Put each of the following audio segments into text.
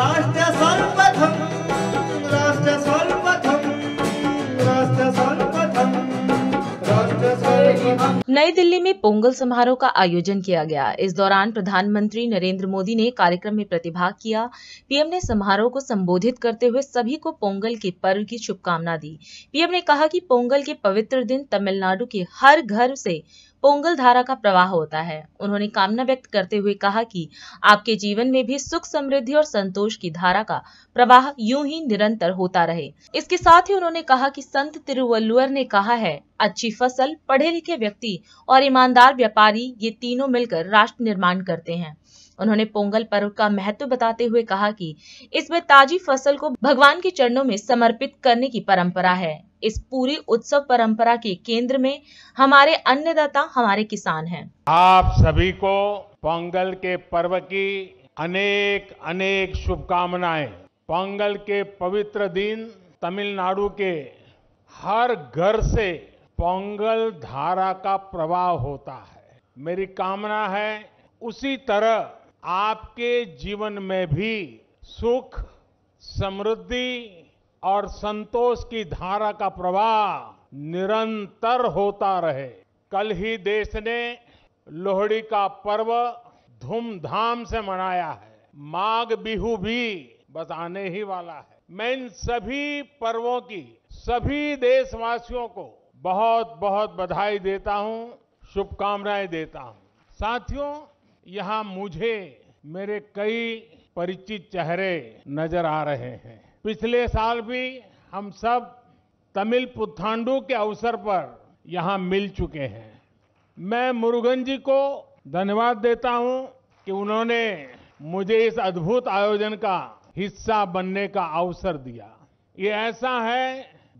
नई दिल्ली में पोंगल समारोह का आयोजन किया गया इस दौरान प्रधानमंत्री नरेंद्र मोदी ने कार्यक्रम में प्रतिभाग किया पीएम ने समारोह को संबोधित करते हुए सभी को पोंगल के पर्व की शुभकामना दी पीएम ने कहा कि पोंगल के पवित्र दिन तमिलनाडु के हर घर से पोंगल धारा का प्रवाह होता है उन्होंने कामना व्यक्त करते हुए कहा कि आपके जीवन में भी सुख समृद्धि और संतोष की धारा का प्रवाह यूं ही निरंतर होता रहे इसके साथ ही उन्होंने कहा कि संत तिरुवल्लुअर ने कहा है अच्छी फसल पढ़े लिखे व्यक्ति और ईमानदार व्यापारी ये तीनों मिलकर राष्ट्र निर्माण करते हैं उन्होंने पोंगल पर्व का महत्व बताते हुए कहा कि इसमें ताजी फसल को भगवान के चरणों में समर्पित करने की परंपरा है इस पूरी उत्सव परंपरा के केंद्र में हमारे अन्नदाता हमारे किसान हैं आप सभी को पोंगल के पर्व की अनेक अनेक शुभकामनाएं पोंगल के पवित्र दिन तमिलनाडु के हर घर से पोंगल धारा का प्रवाह होता है मेरी कामना है उसी तरह आपके जीवन में भी सुख समृद्धि और संतोष की धारा का प्रवाह निरंतर होता रहे कल ही देश ने लोहड़ी का पर्व धूमधाम से मनाया है माघ बिहू भी बस आने ही वाला है मैं इन सभी पर्वों की सभी देशवासियों को बहुत बहुत बधाई देता हूं शुभकामनाएं देता हूं साथियों यहां मुझे मेरे कई परिचित चेहरे नजर आ रहे हैं पिछले साल भी हम सब तमिल पुथांडु के अवसर पर यहां मिल चुके हैं मैं मुरुगन जी को धन्यवाद देता हूं कि उन्होंने मुझे इस अद्भुत आयोजन का हिस्सा बनने का अवसर दिया ये ऐसा है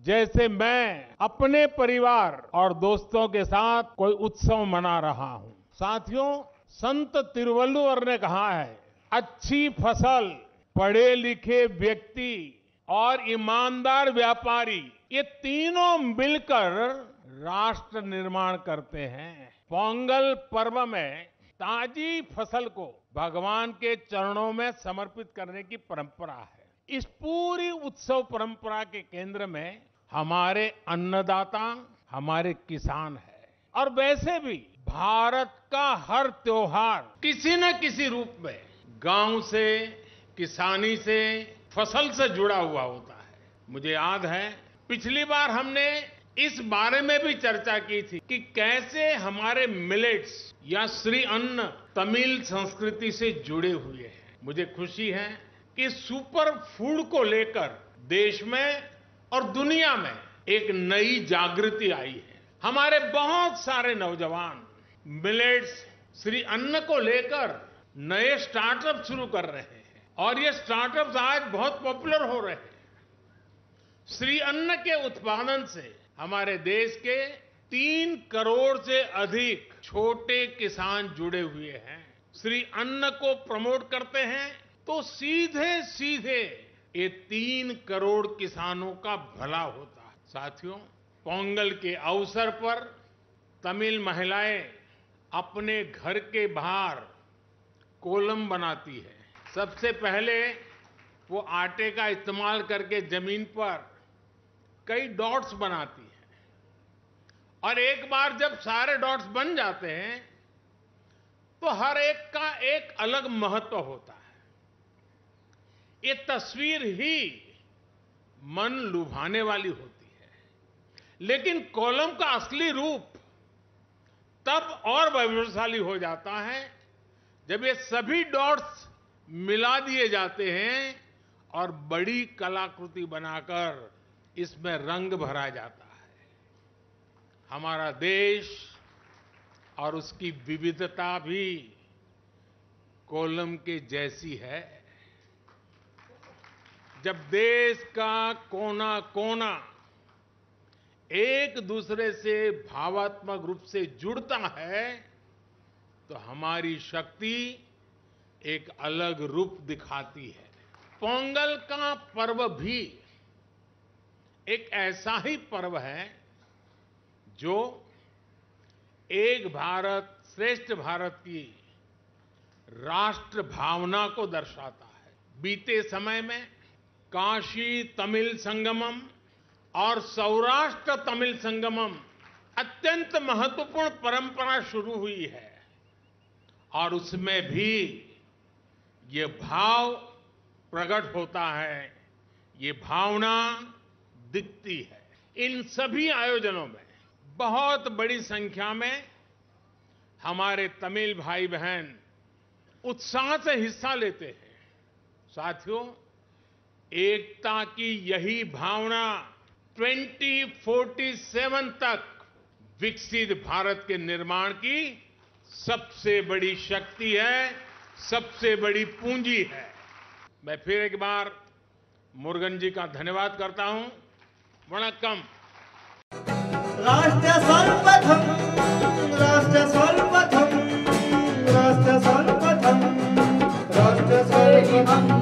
जैसे मैं अपने परिवार और दोस्तों के साथ कोई उत्सव मना रहा हूं साथियों संत तिरुवल्लुवर ने कहा है अच्छी फसल पढ़े लिखे व्यक्ति और ईमानदार व्यापारी ये तीनों मिलकर राष्ट्र निर्माण करते हैं पोंगल पर्व में ताजी फसल को भगवान के चरणों में समर्पित करने की परंपरा है इस पूरी उत्सव परंपरा के केंद्र में हमारे अन्नदाता हमारे किसान है और वैसे भी भारत का हर त्योहार किसी न किसी रूप में गांव से किसानी से फसल से जुड़ा हुआ होता है मुझे याद है पिछली बार हमने इस बारे में भी चर्चा की थी कि कैसे हमारे मिलेट्स या श्री अन्न तमिल संस्कृति से जुड़े हुए हैं मुझे खुशी है कि सुपर फूड को लेकर देश में और दुनिया में एक नई जागृति आई है हमारे बहुत सारे नौजवान मिलेट्स श्री अन्न को लेकर नए स्टार्टअप शुरू कर रहे हैं और ये स्टार्टअप्स आज बहुत पॉपुलर हो रहे हैं श्री अन्न के उत्पादन से हमारे देश के तीन करोड़ से अधिक छोटे किसान जुड़े हुए हैं श्री अन्न को प्रमोट करते हैं तो सीधे सीधे ये तीन करोड़ किसानों का भला होता है साथियों पोंगल के अवसर पर तमिल महिलाएं अपने घर के बाहर कोलम बनाती है सबसे पहले वो आटे का इस्तेमाल करके जमीन पर कई डॉट्स बनाती है और एक बार जब सारे डॉट्स बन जाते हैं तो हर एक का एक अलग महत्व होता है ये तस्वीर ही मन लुभाने वाली होती है लेकिन कॉलम का असली रूप तब और वैभवशाली हो जाता है जब ये सभी डॉट्स मिला दिए जाते हैं और बड़ी कलाकृति बनाकर इसमें रंग भरा जाता है हमारा देश और उसकी विविधता भी कोलम के जैसी है जब देश का कोना कोना एक दूसरे से भावात्मक रूप से जुड़ता है तो हमारी शक्ति एक अलग रूप दिखाती है पोंगल का पर्व भी एक ऐसा ही पर्व है जो एक भारत श्रेष्ठ भारत की राष्ट्र भावना को दर्शाता है बीते समय में काशी तमिल संगमम और सौराष्ट्र तमिल संगमम अत्यंत महत्वपूर्ण परंपरा शुरू हुई है और उसमें भी ये भाव प्रकट होता है ये भावना दिखती है इन सभी आयोजनों में बहुत बड़ी संख्या में हमारे तमिल भाई बहन उत्साह से हिस्सा लेते हैं साथियों एकता की यही भावना 2047 तक विकसित भारत के निर्माण की सबसे बड़ी शक्ति है सबसे बड़ी पूंजी है मैं फिर एक बार मुर्गन जी का धन्यवाद करता हूं वणकम राष्ट्र सर्वप्रथम राष्ट्र सर्वप्रथम राष्ट्र सर्वप्रथम राष्ट्र सर्वप्रथम